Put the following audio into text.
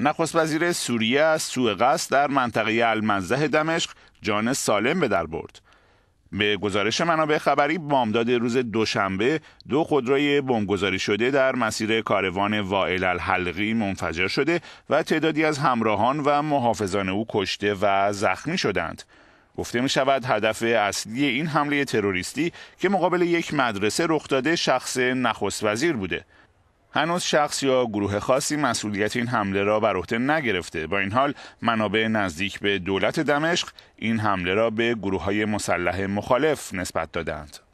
نخست وزیر سوریه از سوء قصد در منطقه المنزه دمشق جان سالم به در برد به گزارش منابع خبری بامداد روز دوشنبه دو خودروی بمبگذاری شده در مسیر کاروان وائل الحلقی منفجر شده و تعدادی از همراهان و محافظان او کشته و زخمی شدند گفته می شود هدف اصلی این حمله تروریستی که مقابل یک مدرسه رخ داده شخص نخست وزیر بوده هنوز شخص یا گروه خاصی مسئولیت این حمله را بر عهده نگرفته با این حال منابع نزدیک به دولت دمشق این حمله را به گروه های مسلح مخالف نسبت دادند